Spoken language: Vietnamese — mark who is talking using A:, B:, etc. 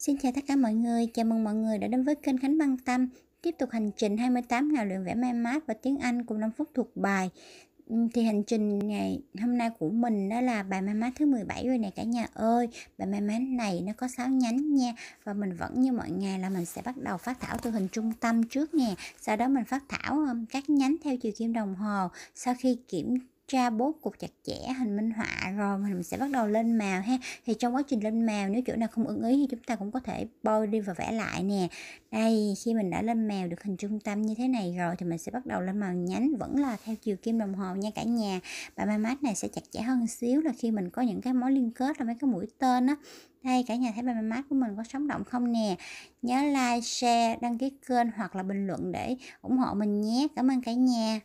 A: Xin chào tất cả mọi người, chào mừng mọi người đã đến với kênh Khánh Băng Tâm Tiếp tục hành trình 28 ngày luyện vẽ mai mát và tiếng Anh cùng 5 phút thuộc bài ừ, Thì hành trình ngày hôm nay của mình đó là bài mai mát thứ 17 rồi nè cả nhà ơi Bài mai mát này nó có 6 nhánh nha Và mình vẫn như mọi ngày là mình sẽ bắt đầu phát thảo từ hình trung tâm trước nè Sau đó mình phát thảo các nhánh theo chiều kim đồng hồ Sau khi kiểm tra bố cục chặt chẽ hình minh họa rồi mình sẽ bắt đầu lên màu ha thì trong quá trình lên màu nếu chỗ nào không ưng ý thì chúng ta cũng có thể bôi đi và vẽ lại nè đây khi mình đã lên màu được hình trung tâm như thế này rồi thì mình sẽ bắt đầu lên màu nhánh vẫn là theo chiều kim đồng hồ nha cả nhà và mai mát này sẽ chặt chẽ hơn xíu là khi mình có những cái mối liên kết là mấy cái mũi tên á đây cả nhà thấy bài mát của mình có sống động không nè nhớ like share đăng ký kênh hoặc là bình luận để ủng hộ mình nhé cảm ơn cả nhà